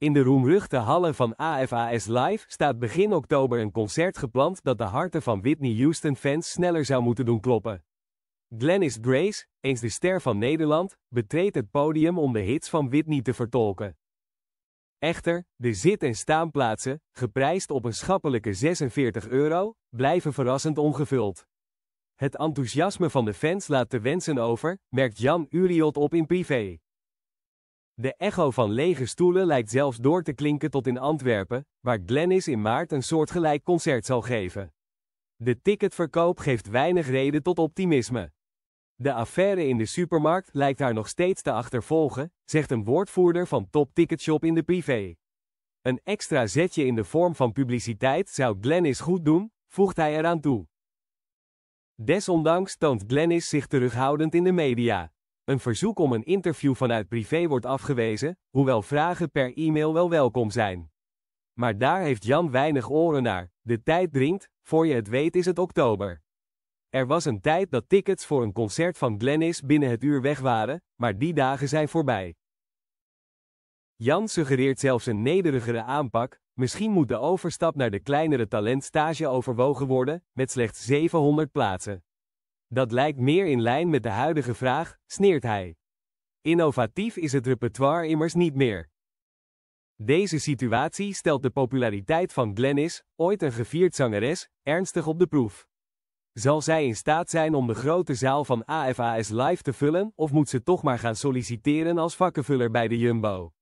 In de roemruchte hallen van AFAS Live staat begin oktober een concert gepland dat de harten van Whitney Houston-fans sneller zou moeten doen kloppen. Glennis Grace, eens de ster van Nederland, betreedt het podium om de hits van Whitney te vertolken. Echter, de zit- en staanplaatsen, geprijsd op een schappelijke 46 euro, blijven verrassend ongevuld. Het enthousiasme van de fans laat te wensen over, merkt Jan Uriot op in privé. De echo van lege stoelen lijkt zelfs door te klinken tot in Antwerpen, waar Glennis in maart een soortgelijk concert zal geven. De ticketverkoop geeft weinig reden tot optimisme. De affaire in de supermarkt lijkt haar nog steeds te achtervolgen, zegt een woordvoerder van Top Ticketshop in de privé. Een extra zetje in de vorm van publiciteit zou Glennis goed doen, voegt hij eraan toe. Desondanks toont Glennis zich terughoudend in de media. Een verzoek om een interview vanuit privé wordt afgewezen, hoewel vragen per e-mail wel welkom zijn. Maar daar heeft Jan weinig oren naar, de tijd dringt, voor je het weet is het oktober. Er was een tijd dat tickets voor een concert van Glennis binnen het uur weg waren, maar die dagen zijn voorbij. Jan suggereert zelfs een nederigere aanpak, misschien moet de overstap naar de kleinere talentstage overwogen worden, met slechts 700 plaatsen. Dat lijkt meer in lijn met de huidige vraag, sneert hij. Innovatief is het repertoire immers niet meer. Deze situatie stelt de populariteit van Glennis, ooit een gevierd zangeres, ernstig op de proef. Zal zij in staat zijn om de grote zaal van AFAS live te vullen of moet ze toch maar gaan solliciteren als vakkenvuller bij de Jumbo?